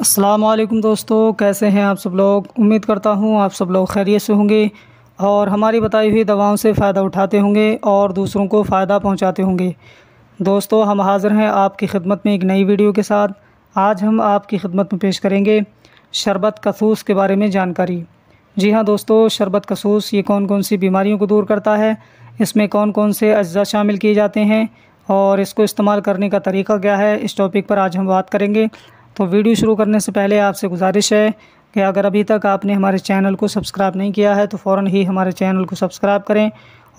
असलम दोस्तों कैसे हैं आप सब लोग उम्मीद करता हूं आप सब लोग खैरियत से होंगे और हमारी बताई हुई दवाओं से फ़ायदा उठाते होंगे और दूसरों को फ़ायदा पहुंचाते होंगे दोस्तों हम हाज़िर हैं आपकी खिदमत में एक नई वीडियो के साथ आज हम आपकी खिदमत में पेश करेंगे शरबत कसूस के बारे में जानकारी जी हाँ दोस्तों शरबत कसूस ये कौन कौन सी बीमारियों को दूर करता है इसमें कौन कौन से अज्जा शामिल किए जाते हैं और इसको इस्तेमाल करने का तरीका क्या है इस टॉपिक पर आज हम बात करेंगे तो वीडियो शुरू करने से पहले आपसे गुजारिश है कि अगर अभी तक आपने हमारे चैनल को सब्सक्राइब नहीं किया है तो फ़ौर ही हमारे चैनल को सब्सक्राइब करें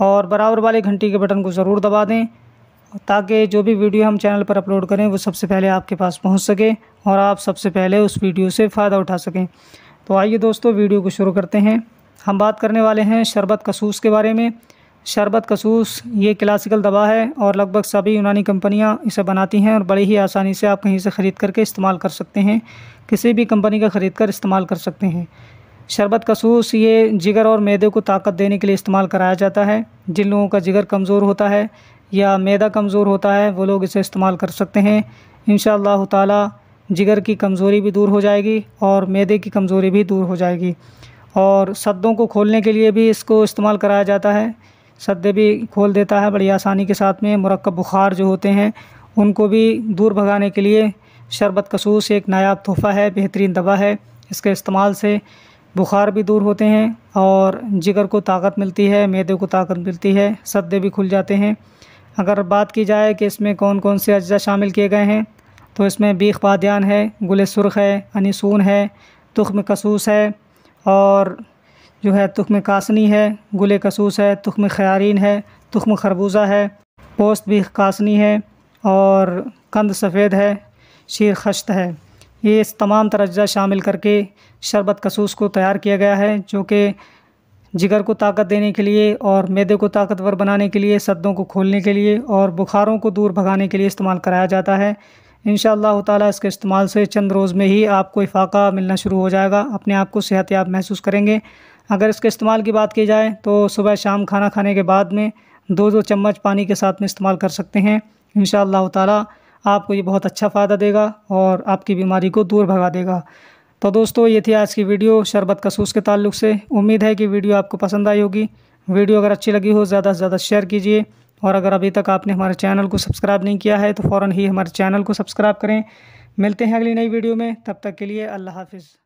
और बराबर वाले घंटी के बटन को ज़रूर दबा दें ताकि जो भी वीडियो हम चैनल पर अपलोड करें वो सबसे पहले आपके पास पहुंच सके और आप सबसे पहले उस वीडियो से फ़ायदा उठा सकें तो आइए दोस्तों वीडियो को शुरू करते हैं हम बात करने वाले हैं शरबत कसूस के बारे में शरबत कसूस ये क्लासिकल दवा है और लगभग सभी यूनानी कंपनियां इसे बनाती हैं और बड़ी ही आसानी से आप कहीं से ख़रीद करके इस्तेमाल कर सकते हैं किसी भी कंपनी का ख़रीद कर इस्तेमाल कर सकते हैं शरबत कसूस ये जिगर और मैदे को ताकत देने के लिए इस्तेमाल कराया जाता है जिन लोगों का जिगर कमज़ोर होता है या मैदा कमज़ोर होता है वो लोग इसे इस्तेमाल कर सकते हैं इन ताला जिगर की कमज़ोरी भी दूर हो जाएगी और मैदे की कमज़ोरी भी दूर हो जाएगी और सद्दों को खोलने के लिए भी इसको इस्तेमाल कराया जाता है सद्दे भी खोल देता है बड़ी आसानी के साथ में मरकब बुखार जो होते हैं उनको भी दूर भगाने के लिए शरबत कसूस एक नायाब तोहफ़ा है बेहतरीन दवा है इसके इस्तेमाल से बुखार भी दूर होते हैं और जिगर को ताकत मिलती है मैदे को ताकत मिलती है सदे भी खुल जाते हैं अगर बात की जाए कि इसमें कौन कौन से अज्जा शामिल किए गए हैं तो इसमें बीख बादियान है गुल सुरख है अनिसून है तुख्म कसूस है और जो है तुखम कासनी है गुल कसूस है तुखम ख्यारीन है तुखम खरबूजा है पोस्त भी कासनी है और कंद सफ़ेद है शीर खश्त है ये इस तमाम तरजा शामिल करके शरबत कसूस को तैयार किया गया है जो कि जिगर को ताकत देने के लिए और मैदे को ताकतवर बनाने के लिए सद्दों को खोलने के लिए और बुखारों को दूर भगाने के लिए इस्तेमाल कराया जाता है इन ताला इसके इस्तेमाल से चंद रोज़ में ही आपको इफाका मिलना शुरू हो जाएगा अपने आप को सेहतयाब महसूस करेंगे अगर इसके इस्तेमाल की बात की जाए तो सुबह शाम खाना खाने के बाद में दो दो चम्मच पानी के साथ में इस्तेमाल कर सकते हैं इन ताला आपको ये बहुत अच्छा फ़ायदा देगा और आपकी बीमारी को दूर भगा देगा तो दोस्तों ये थी आज की वीडियो शरबत कसूस के ताल्लुक से उम्मीद है कि वीडियो आपको पसंद आई होगी वीडियो अगर अच्छी लगी हो ज़्यादा से ज़्यादा शेयर कीजिए और अगर अभी तक आपने हमारे चैनल को सब्सक्राइब नहीं किया है तो फ़ौर ही हमारे चैनल को सब्सक्राइब करें मिलते हैं अगली नई वीडियो में तब तक के लिए अल्लाह हाफिज़